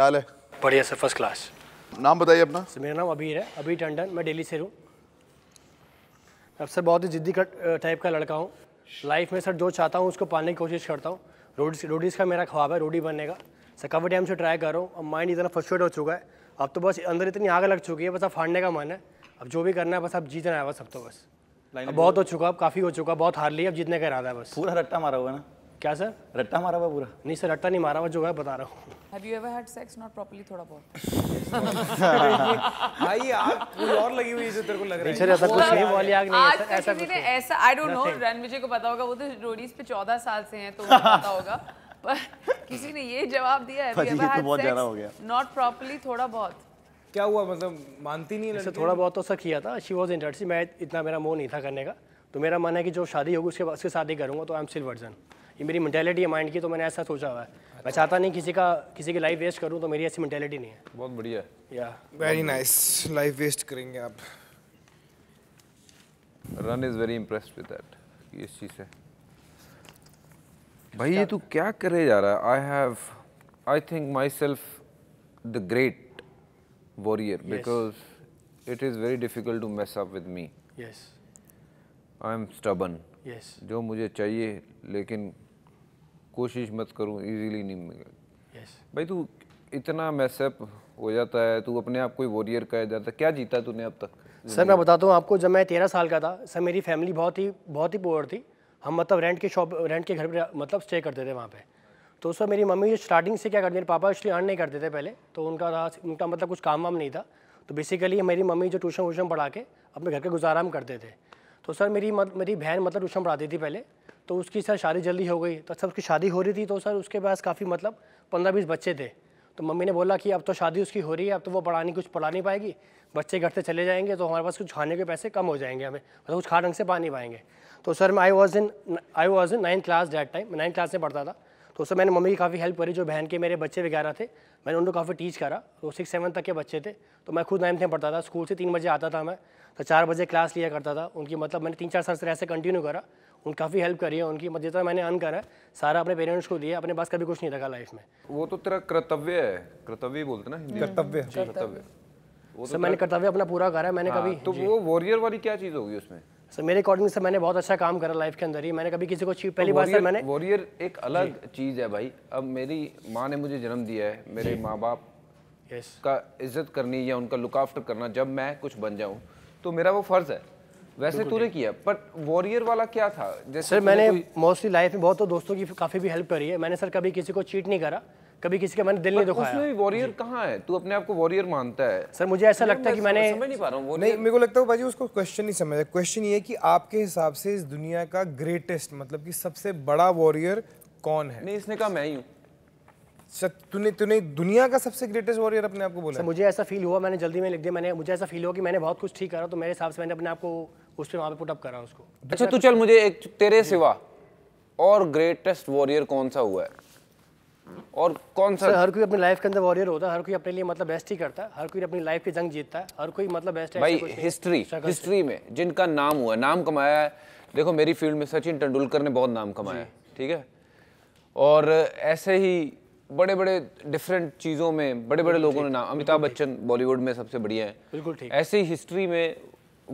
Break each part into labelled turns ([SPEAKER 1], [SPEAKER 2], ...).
[SPEAKER 1] क्या हाल है बढ़िया सर फर्स्ट क्लास नाम बताइए अपना सर मेरा नाम अबीर है अबीर टंडन मैं डेली से हूँ अब सर बहुत ही जिद्दी टाइप का लड़का हूँ लाइफ में सर जो चाहता हूँ उसको पाने की कोशिश करता हूँ रोडीज रोडीज़ का मेरा ख्वाब है रोडी बनने का सर काफ़ी टाइम से ट्राई कर रहा हूँ अब माइंड इतना फ्रस्ट्रेट हो चुका है अब तो बस अंदर इतनी आग लग चुकी है बस अब फाड़ने का मन है अब जो भी करना है बस अब जीतना है बस अब तो बस अब बहुत हो चुका अब काफ़ी हो चुका बहुत हार लिया अब जीतने का इरादा है बस पूरा रट्टा मारा हुआ ना क्या सर रट्टा मारा हुआ पूरा नहीं सर रट्टा नहीं मारा हुआ जो है बता रहा हूँ
[SPEAKER 2] have you ever had sex not properly थोड़ा बहुत
[SPEAKER 3] भाई आग कोई और लगी हुई है तेरे को लग रहा है ऐसा कुछ नहीं वाली आग
[SPEAKER 2] नहीं ऐसा ऐसा कुछ नहीं ऐसा आई डोंट नो रणविजय को पता होगा वो तो रोडीज पे 14 साल से हैं तो पता होगा पर किसी ने ये जवाब दिया है ये तो बहुत ज्यादा हो गया नॉट थोड़ा बहुत
[SPEAKER 1] क्या हुआ मतलब मानती नहीं है थोड़ा बहुत तो सा किया था शी वॉज इंटरेस्टेड मैं इतना मेरा मोह नहीं था करने का तो मेरा मन है कि जो शादी होगी उसके उसके साथ शादी करूंगा तो आई एम सिल वर्जन ये मेरी मेंटेलिटी है माइंड की तो मैंने ऐसा सोचा हुआ है मैं चाहता नहीं किसी का किसी की लाइफ वेस्ट करूं तो मेरी ऐसी मेंटेलिटी नहीं है
[SPEAKER 4] बहुत बढ़िया
[SPEAKER 3] या वेरी नाइस लाइफ वेस्ट करेंगे आप
[SPEAKER 4] run is very impressed with that इस चीज़ से भाई ये तू क्या करे जा रहा है I have I think myself the great warrior because it is very difficult to mess up with me yes I am stubborn जो मुझे चाहिए लेकिन कोशिश मत करूँ ईजीली नहीं मिलेगा yes. भाई तू इतना मैसअप हो जाता है तू अपने आप को वॉरियर कह जाता है क्या जीता तूने अब तक सर मैं
[SPEAKER 1] बताता हूँ आपको जब मैं तेरह साल का था सर मेरी फैमिली बहुत ही बहुत ही पोअर थी हम मतलब रेंट के शॉप रेंट के घर पर मतलब स्टे करते थे वहाँ पे तो सर मेरी मम्मी स्टार्टिंग से क्या करती थी पापा इसलिए अर्न नहीं करते थे पहले तो उनका था उनका मतलब कुछ काम वाम नहीं था तो बेसिकली मेरी मम्मी जो ट्यूशन व्यूशन पढ़ा के अपने घर का गुजारा हम करते थे तो सर मेरी मत, मेरी बहन मतलब ट्यूशन पढ़ाती थी पहले तो उसकी सर शादी जल्दी हो गई तो सर उसकी शादी हो रही थी तो सर उसके पास काफ़ी मतलब पंद्रह बीस बच्चे थे तो मम्मी ने बोला कि अब तो शादी उसकी हो रही है अब तो वो पढ़ानी कुछ पढ़ा नहीं पाएगी बच्चे घर से चले जाएंगे तो हमारे पास कुछ खाने के पैसे कम हो जाएंगे हमें मतलब कुछ खा ढंग से पा नहीं पाएंगे तो सर मैं I was in I was in ninth class that time मैं नाइन्थ क्लास में पढ़ता था तो सर मैंने मम्मी की काफ़ी हेल्प करी जो बहन के मेरे बच्चे वगैरह थे मैंने उनको काफ़ी टीच करा तो सिक्स सेवन तक के बच्चे थे तो मैं खुद नाइन्थ में पढ़ता था स्कूल से तीन बजे आता था मैं तो चार बजे क्लास लिया करता था उनकी मतलब मैंने तीन चार साल से ऐसे कंटिन्यू करा उन काफ़ी हेल्प करी है उनकी मतलब जितना मैंने अन करा सारा अपने पेरेंट्स को दिया अपने पास कभी कुछ नहीं रखा लाइफ में
[SPEAKER 4] वो तो तेरा कर्तव्य है कर्तव्य बोलते ना हिंदी कर्तव्य कर्तव्य वो तो मैंने
[SPEAKER 1] कर्तव्य अपना पूरा करा है मैंने हाँ, कभी तो वो
[SPEAKER 4] वॉरियर वाली क्या चीज़ होगी उसमें
[SPEAKER 1] सर मेरे अकॉर्डिंग से मैंने बहुत अच्छा काम करा लाइफ के अंदर ही मैंने कभी किसी को चीप पहली तो बार सर मैंने
[SPEAKER 4] वॉरियर एक अलग चीज़ है भाई अब मेरी माँ ने मुझे जन्म दिया है मेरे माँ बाप का इज्जत करनी या उनका लुक आफ्टर करना जब मैं कुछ बन जाऊँ तो मेरा वो फ़र्ज़ है वैसे तूने किया पर वॉरियर वाला क्या था जैसे सर मैंने
[SPEAKER 1] मोस्टली लाइफ में बहुत तो दोस्तों की काफ़ी भी हेल्प करी है मैंने सर कभी किसी को चीट नहीं करा कभी किसी का मैंने दिल नहीं दुखाया उसमें वॉरियर
[SPEAKER 4] कहाँ है तू अपने आप को वॉरियर मानता है सर मुझे ऐसा लगता है कि मैंने समझ नहीं पा रहा हूँ नहीं मेरे
[SPEAKER 3] को लगता है भाजी उसको क्वेश्चन नहीं समझ क्वेश्चन ये है कि आपके हिसाब से इस दुनिया का ग्रेटेस्ट मतलब कि सबसे बड़ा वॉरियर कौन है नहीं इसने कहा मैं ही हूँ सर तूने तूने दुनिया का सबसे ग्रेटेस्ट वॉरियर अपने आप को बोला सर मुझे
[SPEAKER 1] ऐसा फील हुआ मैंने जल्दी में लिख दिया मैंने मुझे ऐसा फील हुआ कि मैंने बहुत कुछ ठीक करा तो मेरे हिसाब से मैंने अपने आप को उस पर वहाँ पे पुटअप करा उसको
[SPEAKER 4] अच्छा तू चल मुझे एक तेरे सिवा और ग्रेटेस्ट वॉरियर कौन सा हुआ है और कौन सा हर कोई
[SPEAKER 1] अपनी लाइफ के अंदर वॉरियर होता है हर कोई अपने लिए मतलब बेस्ट ही करता है हर कोई अपनी लाइफ की जंग जीतता है हर कोई मतलब बेस्ट है भाई हिस्ट्री हिस्ट्री
[SPEAKER 4] में जिनका नाम हुआ नाम कमाया है देखो मेरी फील्ड में सचिन तेंदुलकर ने बहुत नाम कमाया है ठीक है और ऐसे ही बड़े बड़े डिफरेंट चीज़ों में बड़े बड़े लोगों ने नाम अमिताभ बच्चन बॉलीवुड में सबसे बढ़िया है बिल्कुल ठीक ऐसी हिस्ट्री में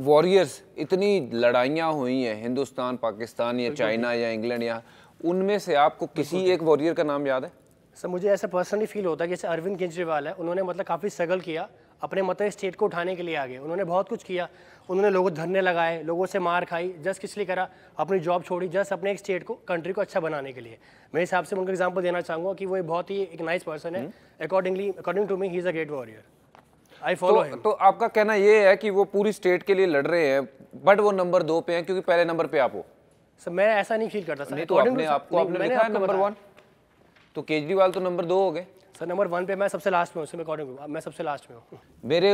[SPEAKER 4] वॉरियर्स इतनी लड़ाइयाँ हुई हैं हिंदुस्तान पाकिस्तान या चाइना या इंग्लैंड या उनमें से आपको किसी एक वॉरियर का नाम याद है
[SPEAKER 1] सर मुझे ऐसा पर्सनली फील होता है जैसे अरविंद केजरीवाल है उन्होंने मतलब काफ़ी स्ट्रगल किया अपने मत स्टेट को उठाने के लिए आ गए उन्होंने बहुत कुछ किया उन्होंने लोगों धरने लगाए लोगों से मार खाई जस्ट किस लिए करा अपनी जॉब छोड़ी जस्ट अपने एक स्टेट को कंट्री को अच्छा बनाने के लिए मेरे हिसाब से उनका एग्जाम्पल देना चाहूँगा कि वो बहुत ही एक नाइस पर्सन है accordingly according to me he is a great warrior
[SPEAKER 4] I follow तो, तो आपका कहना ये है कि वो पूरी स्टेट के लिए लड़ रहे हैं बट वो नंबर दो पे हैं क्योंकि पहले नंबर पे आप हो
[SPEAKER 1] सर मैं ऐसा नहीं फील करता सर तो आपने आपको आपने लिखा है नंबर वन तो केजरीवाल तो नंबर दो हो गए सर नंबर वन पे मैं सबसे लास्ट में हूँ अकॉर्डिंग मैं सबसे लास्ट में हूँ
[SPEAKER 4] मेरे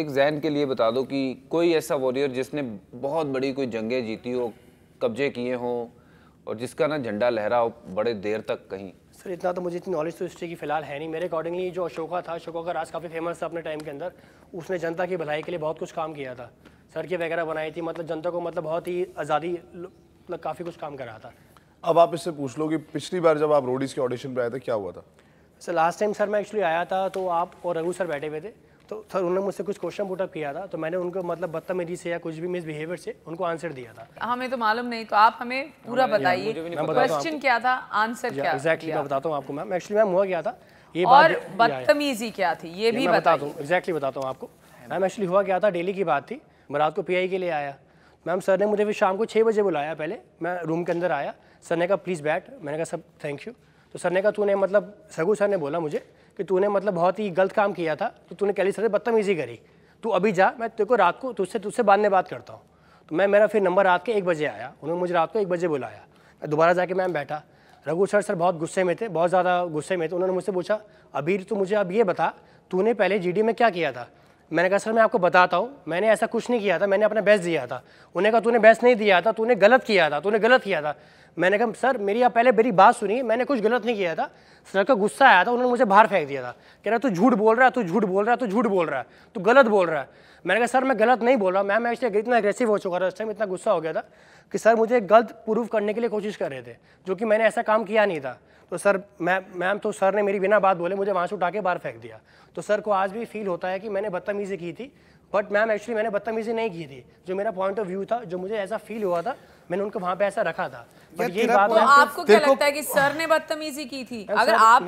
[SPEAKER 4] एक जहन के लिए बता दो कि कोई ऐसा वॉरियर जिसने बहुत बड़ी कोई जंगें जीती हो कब्जे किए हों और जिसका ना झंडा लहरा हो बड़े देर तक कहीं
[SPEAKER 1] सर इतना तो मुझे इतनी नॉलेज तो हिस्ट्री की फिलहाल है नहीं मेरे अकॉर्डिंगली जो अशोका था अशोका का राज काफ़ी फेमस था अपने टाइम के अंदर उसने जनता की भलाई के लिए बहुत कुछ काम किया था सड़कें वगैरह बनाई थी मतलब जनता को मतलब बहुत ही आज़ादी मतलब काफ़ी कुछ काम कर रहा था
[SPEAKER 5] अब आप इससे पूछ लो कि पिछली बार जब आप रोडीज़ के ऑडिशन पर आए थे क्या हुआ था
[SPEAKER 1] सर लास्ट टाइम सर मैं एक्चुअली आया था तो आप और रघु सर बैठे हुए थे तो सर उन्होंने मुझसे कुछ क्वेश्चन पुटअप किया था तो मैंने उनको मतलब बदतमीजी से या कुछ भी मिस बिहेवियर से उनको आंसर दिया था
[SPEAKER 2] हमें तो मालूम नहीं तो आप हमें पूरा बताइए क्वेश्चन क्या था आंसर क्या एग्जैक्टली मैं
[SPEAKER 1] बताता हूँ आपको मैम एक्चुअली मैम हुआ क्या था ये और बदतमीजी
[SPEAKER 2] क्या थी ये भी बताता
[SPEAKER 1] हूँ एग्जैक्टली बताता हूँ आपको मैम एक्चुअली हुआ क्या था डेली की बात थी मैं रात को आई e के लिए आया मैम सर ने मुझे फिर शाम को छः बजे बुलाया पहले मैं रूम के अंदर आया सर ने कहा प्लीज़ बैठ मैंने कहा सब थैंक यू तो सर ने कहा तूने मतलब सगु सर ने बोला मुझे कि तूने मतलब बहुत ही गलत काम किया था तो तूने कैली सर बदतमीज़ी करी तू अभी जा मैं तेरे को रात को तुझसे तुझसे बाद में बात करता हूँ तो मैं मेरा फिर नंबर रात के एक बजे आया उन्होंने मुझे रात को एक बजे बुलाया मैं दोबारा जाके मैम बैठा रघु सर सर बहुत गुस्से में थे बहुत ज़्यादा गुस्से में थे उन्होंने मुझसे पूछा अभी तो मुझे अब ये बता तूने पहले जी में क्या किया था मैंने कहा सर मैं आपको बताता हूँ मैंने ऐसा कुछ नहीं किया था मैंने अपना बेस्ट दिया था उन्हें कहा तूने बेस्ट नहीं दिया था तूने गलत किया था तूने गलत किया था मैंने कहा सर मेरी आप पहले मेरी बात सुनी मैंने कुछ गलत नहीं किया था सर का गुस्सा आया था उन्होंने मुझे बाहर फेंक दिया था कह रहा तू झूठ बोल रहा है तू झूठ बोल रहा है तू झूठ बोल रहा है तू गलत बोल रहा है मैंने कहा सर मैं गलत नहीं बोल रहा मैम मैं इसलिए इतना एग्रेसिव हो चुका था उस टाइम इतना गुस्सा हो गया था कि सर मुझे गलत प्रूव करने के लिए कोशिश कर रहे थे जो कि मैंने ऐसा काम किया नहीं था तो सर मैम मैम तो सर ने मेरी बिना बात बोले मुझे वहाँ से उठा के बाहर फेंक दिया तो सर को आज भी फील होता है कि मैंने बदतमीज़ी की थी बट मैम एक्चुअली मैंने बदतमीज़ी नहीं की थी जो मेरा पॉइंट ऑफ व्यू था जो
[SPEAKER 2] मुझे ऐसा फील
[SPEAKER 1] हुआ था मैंने उनको वहाँ पे ऐसा रखा था ये बात तो आपको क्या लगता
[SPEAKER 2] है कि सर ने बदतमीजी की थी अगर आप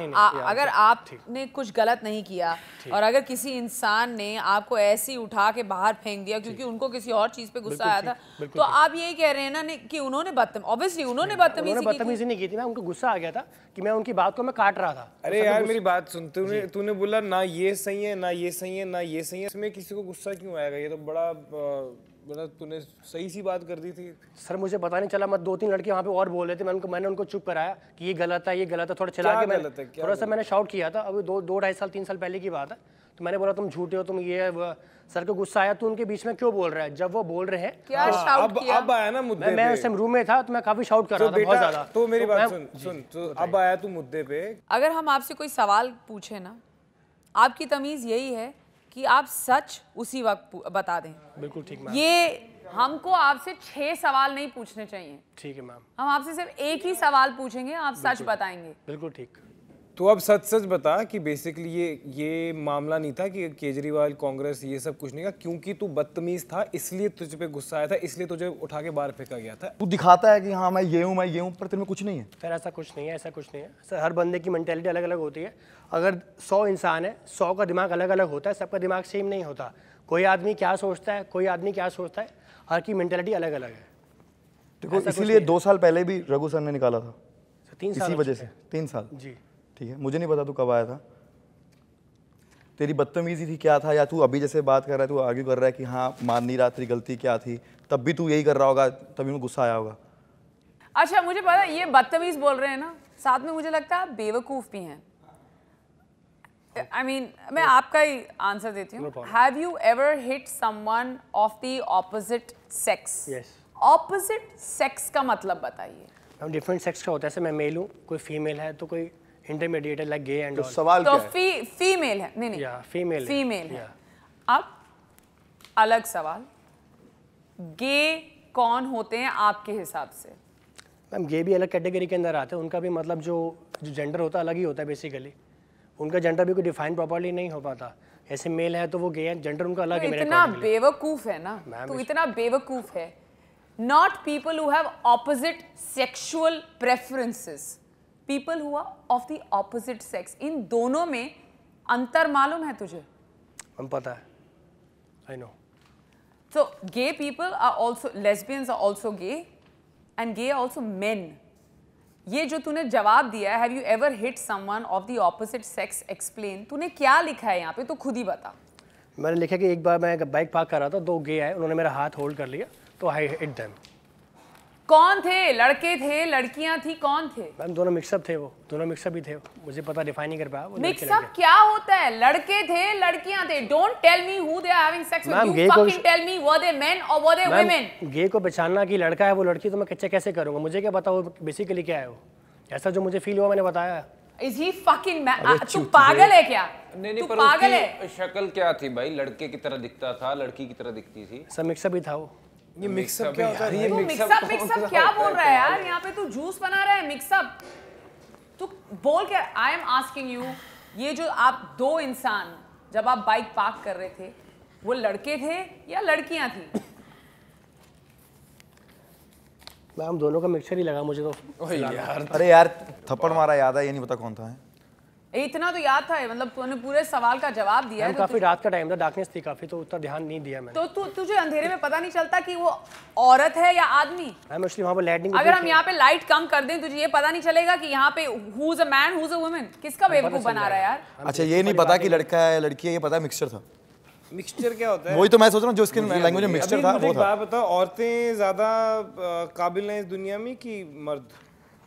[SPEAKER 2] अगर आपने कुछ गलत नहीं किया और अगर किसी इंसान ने आपको ऐसे उठा के बाहर फेंक दिया क्योंकि उनको किसी और चीज पे गुस्सा आया था तो आप यही कह रहे हैं ना कि उन्होंने बदतमीजी उन्होंने बदतमीजी बदतमीजी
[SPEAKER 1] नहीं की थी मैं उनको गुस्सा आ गया था कि मैं उनकी बात को मैं काट रहा था अरे तो यार मेरी
[SPEAKER 3] बात सुन तूने तूने बोला ना ये सही है ना ये सही है ना ये सही है इसमें किसी को गुस्सा क्यों आएगा ये तो बड़ा मतलब तूने सही सी बात कर दी थी
[SPEAKER 1] सर मुझे पता नहीं चला मैं दो तीन लड़के वहाँ पे और बोल रहे थे मैं उनको मैंने उनको चुप कराया कि ये गलत है ये गलत है थोड़ा चला के मैं थोड़ा सा मैंने शाउट किया था अभी दो दो ढाई साल तीन साल पहले की बात है तो मैंने बोला तुम झूठे हो तुम ये सर को गुस्सा आया तो उनके बीच में क्यों बोल रहा है जब वो बोल रहे हैं क्या आ, हाँ, शाउट अब किया? अब आया ना मुद्दे मैं, मैं रूम में था तो मैं काफी शाउट कर तो रहा था बहुत ज्यादा तो मेरी तो बात सुन सुन
[SPEAKER 3] तो अब आया तू मुद्दे पे
[SPEAKER 2] अगर हम आपसे कोई सवाल पूछे ना आपकी तमीज यही है कि आप सच उसी वक्त बता दें बिल्कुल ठीक ये हमको आपसे छह सवाल नहीं पूछने चाहिए ठीक है मैम हम आपसे सिर्फ एक ही सवाल पूछेंगे आप सच बताएंगे
[SPEAKER 3] बिल्कुल ठीक तो अब सच सच बता कि बेसिकली ये ये मामला नहीं था कि केजरीवाल कांग्रेस ये सब कुछ नहीं था क्योंकि तू बदतमीज था इसलिए तुझ पे गुस्सा आया था इसलिए तुझे उठा के बाहर फेंका गया था
[SPEAKER 6] तू दिखाता है कि हाँ मैं ये हूँ मैं ये हूँ पर तेरे में कुछ नहीं है
[SPEAKER 3] सर ऐसा कुछ नहीं है ऐसा कुछ
[SPEAKER 1] नहीं है सर हर बंदे की मैंटेलिटी अलग अलग होती है अगर सौ इंसान है सौ का दिमाग अलग अलग होता है सबका दिमाग सेम नहीं होता कोई आदमी क्या सोचता है कोई आदमी क्या सोचता है हर की मैंटेलिटी अलग अलग है
[SPEAKER 6] देखो इसीलिए दो साल पहले भी रघु सर ने निकाला था तीन साल वजह से तीन साल जी ठीक है मुझे नहीं पता तू कब आया था तेरी बदतमीजी थी क्या था या तू अभी जैसे बात कर रहा है तू आर्ग्यू कर रहा है कि हाँ मान नहीं रहा तेरी गलती क्या थी तब भी तू यही कर रहा होगा तभी मैं गुस्सा आया होगा
[SPEAKER 2] अच्छा मुझे पता ये बदतमीज बोल रहे हैं ना साथ में मुझे लगता है बेवकूफ़ भी हैं आई I मीन mean, मैं आपका ही आंसर देती हूँ have you ever hit someone of the opposite sex opposite sex का मतलब बताइए
[SPEAKER 1] हम डिफरेंट सेक्स का होता है मैं मेल हूँ कोई फीमेल है तो कोई intermediate like gay and तो all. सवाल तो फी
[SPEAKER 2] फीमेल है नहीं
[SPEAKER 1] नहीं या फीमेल फीमेल है
[SPEAKER 2] अब अलग सवाल गे कौन होते हैं आपके हिसाब से
[SPEAKER 1] मैम गे भी अलग कैटेगरी के अंदर आते हैं उनका भी मतलब जो जो जेंडर होता है अलग ही होता है बेसिकली उनका जेंडर भी कोई डिफाइन प्रॉपरली नहीं हो पाता ऐसे मेल है तो वो गे है जेंडर उनका अलग तो है तो इतना
[SPEAKER 2] बेवकूफ है ना तो इतना बेवकूफ है not people who have opposite sexual preferences people who of the opposite sex इन दोनों में अंतर मालूम है तुझे
[SPEAKER 1] हम पता है I know
[SPEAKER 2] so gay people are also lesbians are also gay and gay also men ये जो तूने जवाब दिया have you ever hit someone of the opposite sex explain तूने क्या लिखा है यहाँ पे तो खुद ही बता
[SPEAKER 1] मैंने लिखा कि एक बार मैं बाइक पार्क कर रहा था दो गे आए उन्होंने मेरा हाथ होल्ड कर लिया तो आई हिट देम
[SPEAKER 2] कौन थे लड़के थे लड़कियां थी कौन थे
[SPEAKER 1] मैम दोनों मिक्सअप थे वो दोनों मिक्सअप ही थे मुझे पता डिफाइन नहीं कर पाया वो मिक्सअप
[SPEAKER 2] क्या होता है लड़के थे लड़कियां थे don't tell me who they are having sex with you fucking tell me were they men और वर दे वुमेन
[SPEAKER 1] गे को पहचानना कि लड़का है वो लड़की तो मैं कैसे कैसे करूंगा मुझे क्या बताओ बेसिकली क्या है वो ऐसा जो मुझे फील हुआ मैंने बताया
[SPEAKER 2] इज ही फकिंग तू पागल है क्या नहीं नहीं पर पागल है
[SPEAKER 4] शक्ल क्या थी भाई लड़के की तरह दिखता था लड़की की तरह दिखती थी सब मिक्सअप ही था वो ये मिक्सअप क्या होता है तो ये मिक्सअप मिक्सअप क्या बोल रहा है यार यहाँ
[SPEAKER 2] पे तू जूस बना रहा है मिक्सअप तू तो बोल के आई एम आस्किंग यू ये जो आप दो इंसान जब आप बाइक पार्क कर रहे थे वो लड़के थे या लड़कियां थी
[SPEAKER 6] मैम दोनों का मिक्सचर ही लगा मुझे तो यार अरे यार थप्पड़ मारा याद है ये नहीं पता कौन था है?
[SPEAKER 2] इतना तो याद था मतलब तूने पूरे सवाल का जवाब दिया है तो काफी
[SPEAKER 1] रात का टाइम था डार्कनेस थी काफी तो उतना ध्यान नहीं दिया मैंने
[SPEAKER 2] तो तू तुझे अंधेरे में पता नहीं चलता कि वो औरत है या आदमी
[SPEAKER 1] मैम पर लाइटिंग अगर हम यहाँ
[SPEAKER 2] पे लाइट कम कर दें तुझे ये पता नहीं चलेगा कि यहाँ पे who a man who women किसका बेवकूफ बना रहा है यार
[SPEAKER 6] अच्छा ये नहीं पता की लड़का है लड़की है ये पता मिक्सचर
[SPEAKER 3] था मिक्सचर क्या होता है वही तो मैं सोच रहा हूँ जो स्किन लैंग्वेज में मिक्सचर था वो था बताओ औरतें ज्यादा काबिल हैं इस दुनिया में कि मर्द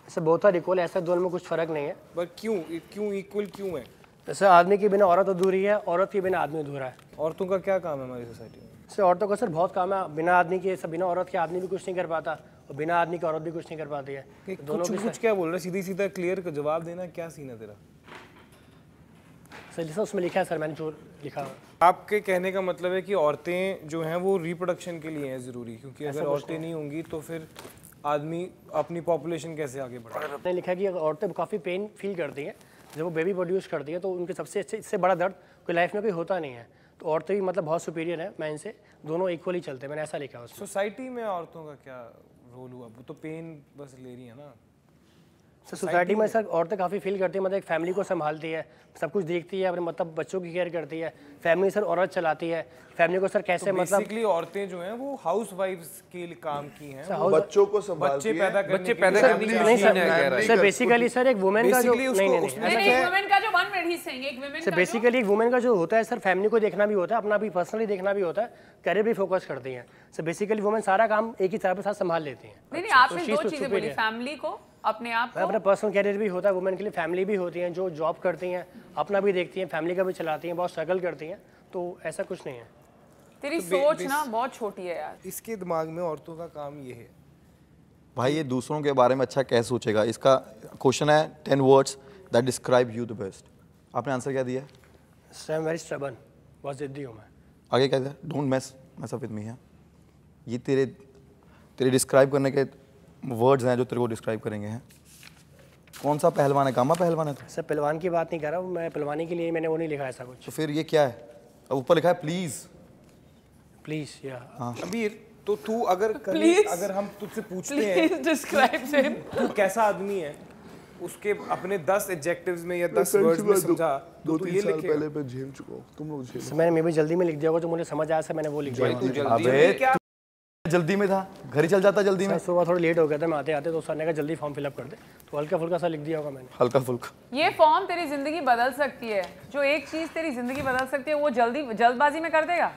[SPEAKER 3] सर बहुत और इक्वल ऐसा दोनों में कुछ फ़र्क
[SPEAKER 1] नहीं है बट क्यों क्यों इक्वल क्यों है सर आदमी के बिना औरत अधूरी है औरत के बिना आदमी अधूरा है औरतों का क्या काम है हमारी सोसाइटी में सर औरतों का सर बहुत काम है बिना आदमी के सर बिना औरत के आदमी भी कुछ नहीं कर पाता और बिना आदमी की औरत भी कुछ नहीं कर पाती है
[SPEAKER 3] तो दोनों कुछ, कुछ क्या बोल रहे सीधी सीधा क्लियर का जवाब देना क्या सीन है तेरा
[SPEAKER 1] सर जैसा उसमें लिखा है सर मैंने
[SPEAKER 3] जो लिखा आपके कहने का मतलब है कि औरतें जो हैं वो रिप्रोडक्शन के लिए हैं ज़रूरी क्योंकि अगर औरतें नहीं होंगी तो फिर आदमी अपनी पॉपुलेशन कैसे आगे
[SPEAKER 1] बढ़ा लिखा कि अगर औरतें काफ़ी पेन फील करती हैं जब वो बेबी प्रोड्यूस करती है तो उनके सबसे अच्छे इससे बड़ा दर्द कोई लाइफ में कोई होता नहीं है तो औरतें भी मतलब बहुत सुपीरियर है मैं इनसे दोनों इक्वली चलते हैं मैंने ऐसा लिखा है
[SPEAKER 3] सोसाइटी में औरतों का क्या रोल हुआ वो तो पेन बस ले रही है ना सर सोसाइटी में सर
[SPEAKER 1] औरतें काफ़ी फील करती है मतलब एक फैमिली को संभालती है सब कुछ देखती है अपने मतलब बच्चों की केयर करती है फैमिली सर औरत चलाती है फैमिली को सर तो कैसे तो मतलब
[SPEAKER 3] औरतें जो हैं वो हाउस वाइफ के लिए काम की हैं सर, बच्चों को बच्चे पैदा बच्चे पैदा करने नहीं सर सर बेसिकली
[SPEAKER 1] सर एक वुमेन का जो नहीं नहीं बेसिकली एक वुमेन का जो होता है सर फैमिली को देखना भी होता है अपना भी पर्सनली देखना भी होता है करियर भी फोकस करती हैं सो बेसिकली वुमेन सारा काम एक ही तरह के साथ संभाल लेती हैं नहीं नहीं आपने दो चीजें बोली
[SPEAKER 2] फैमिली को अपने आप को अपना
[SPEAKER 1] पर्सनल कैरियर भी होता है वुमेन के लिए फैमिली भी होती हैं जो जॉब करती हैं अपना भी देखती हैं फैमिली का भी चलाती हैं बहुत स्ट्रगल करती हैं तो ऐसा कुछ नहीं है तेरी तो सोच ना
[SPEAKER 2] बहुत छोटी है यार
[SPEAKER 1] इसके दिमाग
[SPEAKER 3] में औरतों का काम ये है
[SPEAKER 6] भाई ये दूसरों के बारे में अच्छा कैसे सोचेगा इसका क्वेश्चन है ten words that describe you the best आपने आंसर क्या दिया
[SPEAKER 1] सर वेरी स्टबन बहुत जिद्दी हूँ मैं
[SPEAKER 6] आगे कहते हैं don't mess mess up with me है ये तेरे तेरे डिस्क्राइब करने के वर्ड्स हैं जो तेरे को डिस्क्राइब करेंगे हैं हाँ। कौन सा पहलवान है कामा पहलवान है
[SPEAKER 1] सर पहलवान की बात नहीं कर रहा हूँ मैं पहलवानी के लिए मैंने वो नहीं लिखा ऐसा कुछ तो फिर ये क्या है
[SPEAKER 6] अब ऊपर लिखा है प्लीज़ प्लीज़ या हाँ अबीर तो तू अगर कभी
[SPEAKER 3] अगर हम तुझसे पूछते हैं डिस्क्राइब से तू कैसा आदमी है उसके अपने दस एडजेक्टिव्स में या दस वर्ड्स में समझा दो तो तीन साल पहले
[SPEAKER 5] मैं झेल चुका हूँ तुम लोग झेल
[SPEAKER 1] मैंने मैं भी जल्दी में लिख दिया होगा जो मुझे समझ आया था मैंने वो लिख
[SPEAKER 3] दिया
[SPEAKER 1] जल्दी में था घर ही चल जाता जल्दी में सुबह थोड़ा लेट हो गया था मैं आते आते तो सर ने कहा जल्दी फॉर्म फिलअप कर दे तो हल्का फुल्का सा लिख दिया होगा मैंने हल्का फुल्का
[SPEAKER 2] ये फॉर्म तेरी जिंदगी बदल सकती है जो एक चीज तेरी जिंदगी बदल सकती है वो जल्दी जल्दबाजी में कर देगा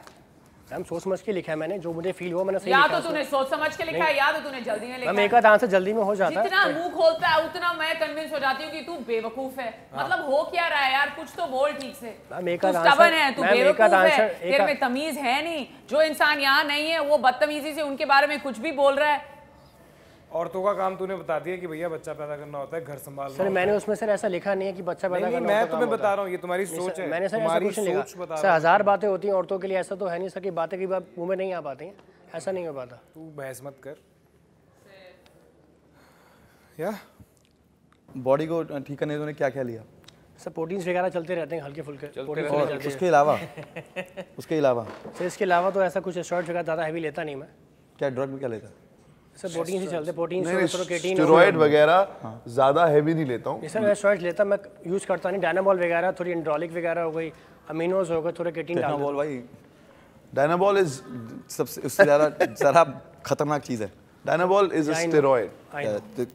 [SPEAKER 1] मैम सोच समझ के लिखा है मैंने जो मुझे फील हुआ मैंने सही या तो तूने
[SPEAKER 2] सोच समझ के लिखा है या तो तूने जल्दी में लिखा मैम एक
[SPEAKER 1] आध आंसर जल्दी में हो जाता जितना है जितना
[SPEAKER 2] मुंह खोलता है उतना मैं कन्विंस हो जाती हूँ कि तू बेवकूफ है हाँ। मतलब हो क्या रहा है यार कुछ तो बोल ठीक से
[SPEAKER 1] मैम एक आध आंसर है तू बेवकूफ
[SPEAKER 2] है तेरे में तमीज है नहीं जो इंसान यहाँ नहीं है वो बदतमीजी से उनके बारे में कुछ भी बोल रहा है
[SPEAKER 3] औरतों का काम तूने बता दिया कि भैया बच्चा पैदा करना होता है घर संभाल सर मैंने उसमें
[SPEAKER 1] सर ऐसा लिखा नहीं है कि बच्चा पैदा करना मैं तुम्हें बता रहा हूँ ये तुम्हारी सोच है मैंने सर ऐसा कुछ लिखा सर हजार बातें होती हैं औरतों के लिए ऐसा तो है नहीं सर की बातें की मुँह में नहीं आ पाती हैं ऐसा नहीं हो पाता
[SPEAKER 3] तू बहस मत कर
[SPEAKER 6] या बॉडी को ठीक करने तुमने क्या क्या लिया
[SPEAKER 1] सर प्रोटीन्स वगैरह चलते रहते हैं हल्के फुल्के उसके अलावा उसके अलावा सर इसके अलावा तो ऐसा कुछ शॉर्ट वगैरह ज़्यादा हैवी लेता नहीं मैं
[SPEAKER 6] क्या ड्रग में क्या लेता है हाँ। नहीं लेता हूँ
[SPEAKER 1] यूज़ करता नहीं डायनाबॉल वगैरह थोड़ी एंड्रॉलिक वगैरह हो गई अमीनोज हो गए
[SPEAKER 6] डायनाबॉल इज सबसे ज़्यादा खतरनाक चीज़ है डायनाबॉल इज स्टेरॉइड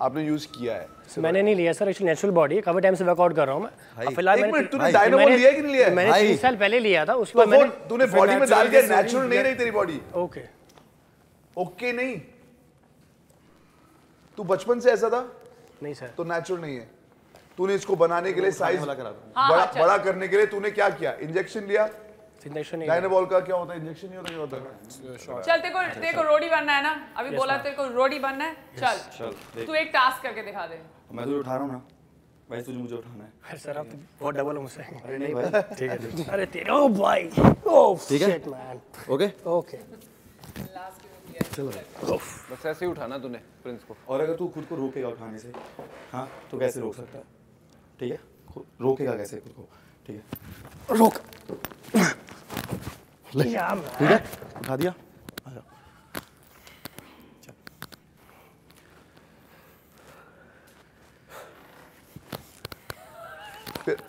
[SPEAKER 6] आपने यूज किया है
[SPEAKER 1] मैंने नहीं लिया सर एक्चुअली नेचुरल बॉडी काफी टाइम से वर्कआउट कर रहा हूं मैं फिलहाल मैंने तूने डायनाबॉल लिया कि नहीं लिया मैंने 3 साल
[SPEAKER 5] पहले लिया था उसके तो बाद मैंने तूने बॉडी में डाल के नेचुरल नहीं रही तेरी बॉडी ओके ओके नहीं तू बचपन से ऐसा था नहीं सर तो नेचुरल नहीं है तूने इसको बनाने के लिए साइज हाँ, बड़ा, अच्छा। बड़ा करने के लिए तूने क्या किया इंजेक्शन लिया डायनाबॉल का क्या होता है इंजेक्शन नहीं होता होता है चल तेरे को अच्छा, तेरे को रोडी
[SPEAKER 2] बनना है ना अभी बोला तेरे को रोडी बनना है चल तू एक टास्क करके दिखा दे
[SPEAKER 5] मैं उठा रहा ना
[SPEAKER 1] भाई तुझे मुझे उठाना है सर तो
[SPEAKER 4] बहुत डबल मुझसे अरे नहीं भाई ठीक है अरे ओ भाई मैन ओके ओके
[SPEAKER 5] लास्ट चलो
[SPEAKER 4] बस ऐसे ही उठाना तूने प्रिंस को और अगर तू खुद को रोकेगा उठाने से हाँ तो कैसे रोक सकता है
[SPEAKER 6] ठीक है रोकेगा कैसे खुद को ठीक है रोक ले ठीक है उठा दिया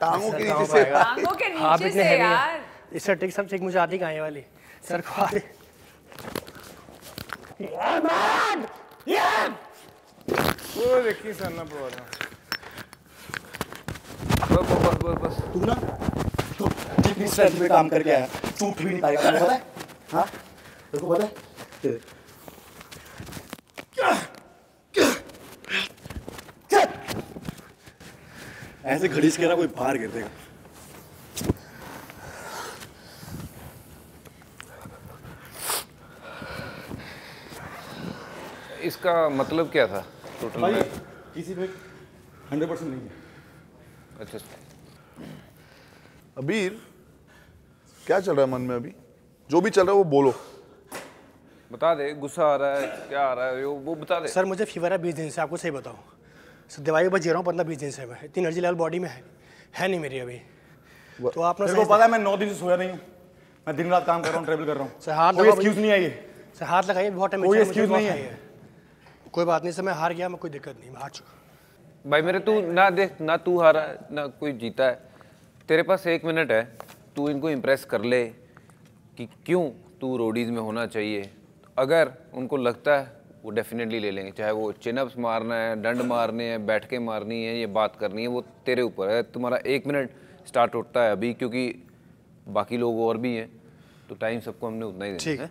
[SPEAKER 1] टांगों के नीचे से टांगों के हाँ, नीचे से यार इस टेक सब सीख मुझे आती गाय वाली सर को आती
[SPEAKER 3] Mad! Yeah! वो देखी सर ना बोल
[SPEAKER 6] बस बस बस बस तू ना तू जितनी स्ट्रेंथ पे काम करके आया तू भी नहीं पाएगा तेरे को पता है हाँ तेरे को पता है ऐसे घड़ी से कह कोई बाहर गिर देगा
[SPEAKER 4] इसका मतलब क्या था टोटल भाई किसी पे हंड्रेड परसेंट नहीं है अच्छा, अच्छा अबीर क्या चल रहा
[SPEAKER 5] है मन में अभी जो भी चल रहा है वो बोलो
[SPEAKER 4] बता दे गुस्सा आ रहा है क्या आ
[SPEAKER 5] रहा है वो बता दे सर
[SPEAKER 1] मुझे फीवर है बीस दिन से आपको सही बताओ सर दवाई बस जी रहा हूँ पंद्रह बीस दिन से मैं इतनी एनर्जी लेवल बॉडी में है है नहीं मेरी अभी तो आपने सर पता है मैं नौ दिन से सोया नहीं हूँ मैं दिन रात काम कर रहा हूँ ट्रेवल कर रहा हूँ सर हाथ कोई एक्सक्यूज नहीं है सर हाथ लगाइए बहुत टाइम कोई एक्सक्यूज नहीं है कोई बात नहीं सर मैं हार गया मैं कोई दिक्कत नहीं मैं हार चुका
[SPEAKER 4] भाई मेरे तू ना देख ना तू हारा ना कोई जीता है तेरे पास एक मिनट है तू इनको इम्प्रेस कर ले कि क्यों तू रोडीज़ में होना चाहिए अगर उनको लगता है वो डेफिनेटली ले लेंगे चाहे वो चिनअप्स मारना है डंड मारने हैं बैठ के मारनी है ये बात करनी है वो तेरे ऊपर है तुम्हारा एक मिनट स्टार्ट उठता है अभी क्योंकि बाकी लोग और भी हैं तो टाइम सबको हमने उतना ही देना है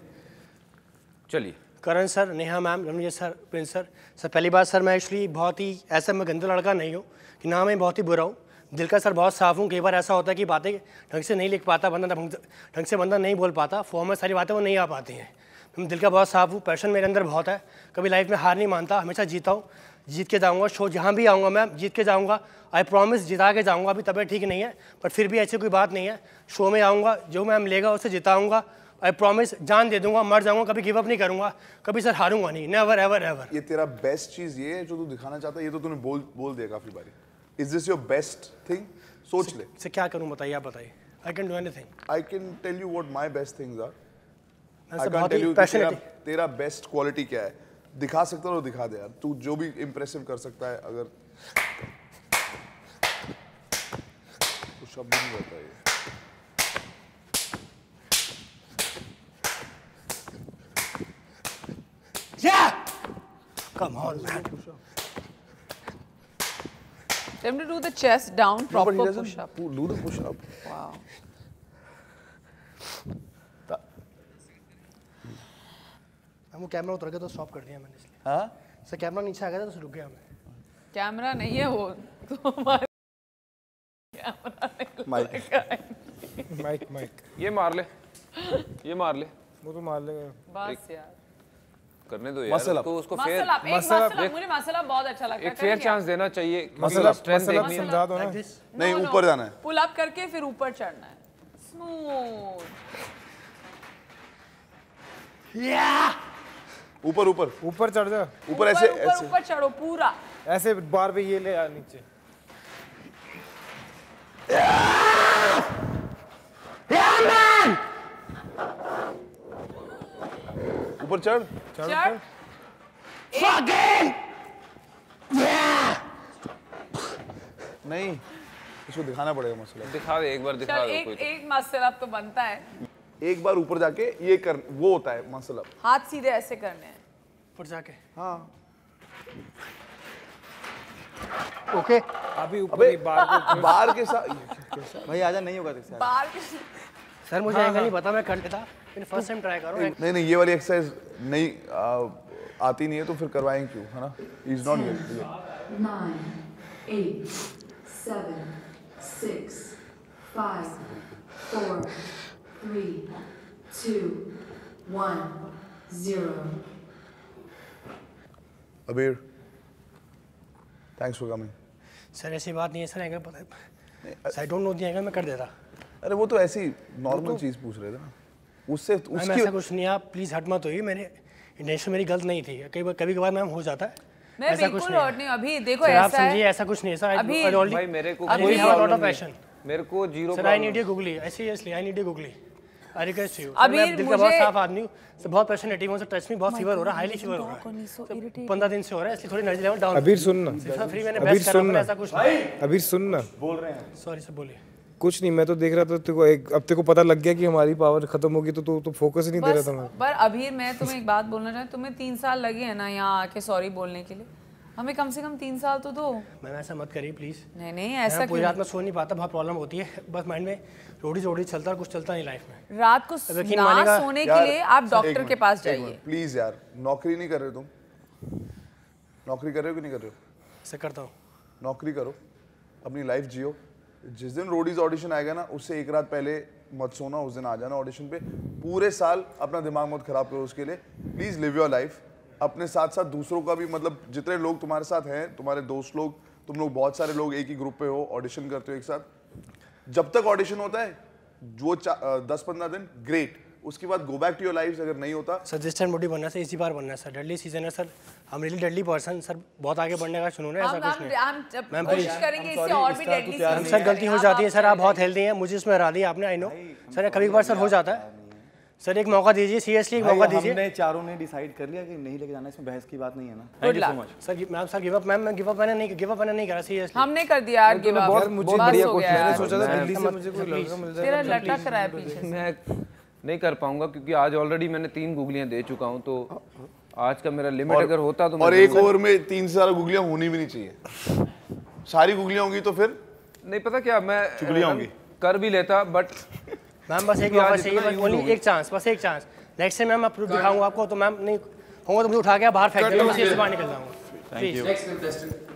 [SPEAKER 4] चलिए
[SPEAKER 1] Karan sir Neha ma'am Ramniya sir Prince sir sir पहली बार सर मैं एक्चुअली बहुत ही ऐसा मैं गंदा लड़का नहीं हूँ कि ना मैं बहुत ही बुरा हूँ दिल का सर बहुत साफ हूँ कई बार ऐसा होता है कि बातें ढंग से नहीं लिख पाता बंदा ढंग से बंदा नहीं बोल पाता फॉर्म में सारी बातें वो नहीं आ पाती हैं हम दिल का बहुत साफ हूँ पैशन मेरे अंदर बहुत है कभी लाइफ में हार नहीं मानता हमेशा जीता हूँ जीत के जाऊँगा शो जहाँ भी आऊँगा मैं जीत के जाऊँगा आई प्रॉमिस जिता के जाऊँगा अभी तबीयत ठीक नहीं है पर फिर भी ऐसी कोई बात नहीं है शो में आऊँगा जो मैम लेगा उसे जिताऊँगा आई प्रॉमिस जान दे दूंगा मर जाऊंगा कभी गिव अप नहीं करूंगा कभी सर हारूंगा नहीं नेवर
[SPEAKER 5] एवर एवर ये तेरा बेस्ट चीज ये है जो तू दिखाना चाहता है ये तो तूने बोल बोल दिया काफी बारी is this your best thing सोच ले से क्या करूं बताइए आप बताइए I can do anything I can tell you what my best things are I can tell you तेरा बेस्ट क्वालिटी क्या है दिखा सकता है दिखा दे यार तू जो भी इंप्रेसिव कर सकता है अगर तो शब्द नहीं बताइए Come on, man.
[SPEAKER 2] Tell him to do the chest down,
[SPEAKER 1] proper no, push up.
[SPEAKER 5] Do the push up. Wow.
[SPEAKER 1] मैं वो कैमरा उतर गया तो स्टॉप कर दिया मैंने इसलिए हाँ सर कैमरा नीचे आ गया था तो रुक गया मैं
[SPEAKER 2] कैमरा नहीं है वो तो हमारे
[SPEAKER 4] माइक माइक माइक ये मार ले ये मार ले वो तो मार लेगा बस यार करने दो यार मसल तो उसको फेयर मसला मसल मुझे
[SPEAKER 2] मसला बहुत अच्छा लगता है एक फेयर चांस
[SPEAKER 4] देना चाहिए मसला स्ट्रेंथ देखनी समझा दो ना नहीं ऊपर जाना है
[SPEAKER 2] पुल अप करके फिर ऊपर चढ़ना है स्मूथ
[SPEAKER 3] या ऊपर ऊपर ऊपर चढ़ जा ऊपर ऐसे ऐसे ऊपर
[SPEAKER 2] चढ़ो पूरा
[SPEAKER 3] ऐसे बार पे ये ले आ नीचे या
[SPEAKER 5] ऊपर चढ़ नहीं इसको दिखाना पड़ेगा मसला दिखा दे एक बार दिखा दे एक, तो।
[SPEAKER 2] एक मसला तो बनता है
[SPEAKER 5] एक बार ऊपर जाके ये कर वो होता है मसला
[SPEAKER 2] हाथ सीधे ऐसे करने हैं ऊपर जाके हाँ
[SPEAKER 6] ओके अभी ऊपर बार बार के साथ भाई आजा नहीं होगा तो बार के सर मुझे हाँ, नहीं
[SPEAKER 1] हाँ। पता मैं कर था मैंने फर्स्ट टाइम ट्राई करो
[SPEAKER 5] नहीं नहीं ये वाली एक्सरसाइज नहीं आ, आती नहीं है तो फिर करवाएं क्यों है ना is not good
[SPEAKER 2] nine eight seven six five four three two one zero
[SPEAKER 5] Abir thanks for coming
[SPEAKER 1] sir ऐसी बात नहीं है
[SPEAKER 5] सर एंगल पता है I don't know the angle मैं कर देता अरे वो तो ऐसी नॉर्मल तो, चीज़ पूछ रहे थे ना उससे उसकी ऐसा
[SPEAKER 1] कुछ नहीं आप प्लीज हट मत होइए मैंने इंटेंशन मेरी गलत नहीं थी कई बार कभी कभार मैम हो जाता है मैं बिल्कुल हॉट
[SPEAKER 2] नहीं अभी देखो ऐसा आप समझिए
[SPEAKER 1] ऐसा कुछ नहीं ऐसा अभी भाई मेरे को कोई लॉट ऑफ पैशन
[SPEAKER 4] मेरे को zero sir I need a
[SPEAKER 1] googly seriously I need a googly I request you अभी बहुत साफ आदमी बहुत पैशनेटिव हूं सर मी बहुत फीवर हो रहा है हाईली फीवर हो रहा है 15 दिन से हो रहा है इसलिए थोड़ी एनर्जी लेवल डाउन सुनना फ्री मैंने बेस्ट कर रहा हूं ऐसा कुछ नहीं
[SPEAKER 3] सुनना
[SPEAKER 6] बोल रहे
[SPEAKER 2] हैं
[SPEAKER 1] सॉरी सर बोलिए
[SPEAKER 3] कुछ नहीं मैं तो देख रहा था तेको एक अब तेको पता लग गया कि हमारी पावर खत्म होगी तो तू तो तो फोकस ही नहीं दे रहा था मैं
[SPEAKER 2] पर अभी मैं तुम्हें एक बात बोलना चाहूँ तुम्हें तीन साल लगे हैं ना यहाँ आके सॉरी बोलने के लिए हमें कम से कम तीन साल तो दो
[SPEAKER 1] मैम ऐसा मत करिए प्लीज
[SPEAKER 2] नहीं नहीं ऐसा पूरी रात में
[SPEAKER 1] सो नहीं पाता बहुत प्रॉब्लम होती है बस माइंड में रोड़ी रोटी चलता और कुछ चलता नहीं लाइफ
[SPEAKER 2] में रात को ना सोने के लिए आप डॉक्टर के पास जाइए
[SPEAKER 5] प्लीज यार नौकरी नहीं कर रहे तुम नौकरी कर रहे हो कि नहीं कर रहे हो ऐसे करता हूँ नौकरी करो अपनी लाइफ जियो जिस दिन रोडीज ऑडिशन आएगा ना उससे एक रात पहले मत सोना उस दिन आ जाना ऑडिशन पे पूरे साल अपना दिमाग मत खराब करो उसके लिए प्लीज़ लिव योर लाइफ अपने साथ साथ दूसरों का भी मतलब जितने लोग तुम्हारे साथ हैं तुम्हारे दोस्त लोग तुम लोग बहुत सारे लोग एक ही ग्रुप पे हो ऑडिशन करते हो एक साथ जब तक ऑडिशन होता है वो दस पंद्रह दिन ग्रेट उसके बाद go back to your life अगर नहीं होता
[SPEAKER 1] सजेस्टेंट बॉडी बनना सर इसी बार बनना सर डेडली सीजन है सर हम रियली डेडली पर्सन सर बहुत आगे बढ़ने का सुनो ना ऐसा कुछ
[SPEAKER 2] नहीं मैम कोशिश करेंगे इससे और भी
[SPEAKER 1] डेडली हम सर गलती हो जाती है सर आप बहुत हेल्दी हैं मुझे इसमें हरा दिया आपने आई नो सर कभी कभार सर हो जाता है सर एक मौका दीजिए सीरियसली एक मौका दीजिए हमने
[SPEAKER 6] चारों ने डिसाइड कर लिया कि नहीं लेके जाना इसमें बहस
[SPEAKER 1] की बात नहीं है ना thank you so much sir ma'am sir give up ma'am मैं गिव अप मैंने नहीं गिव अप मैंने नहीं करा सीरियसली हमने कर दिया यार गिव
[SPEAKER 4] अप मुझे बढ़िया कोच मैंने सोचा था दिल्ली से
[SPEAKER 3] मुझे कोई लड़का मिल जाए तेरा लटक रहा है पीछे
[SPEAKER 4] मैं नहीं कर पाऊंगा क्योंकि आज ऑलरेडी मैंने तीन गुगलियां दे चुका हूं तो हाँ, हाँ। आज का मेरा लिमिट और, अगर होता तो और एक ओवर
[SPEAKER 5] में तीन से ज्यादा गुगलियां
[SPEAKER 4] होनी भी नहीं चाहिए सारी गुगलियां होंगी तो फिर नहीं पता क्या मैं चुगलियां होंगी कर भी लेता बट मैम बस एक मौका चाहिए ओनली एक
[SPEAKER 1] चांस बस एक chance next time ma'am approve दिखाऊंगा आपको तो मैम नहीं होगा तो मुझे उठा के बाहर फेंक दूंगा मैं इससे बाहर निकल
[SPEAKER 3] जाऊंगा थैंक यू नेक्स्ट कंटेस्टेंट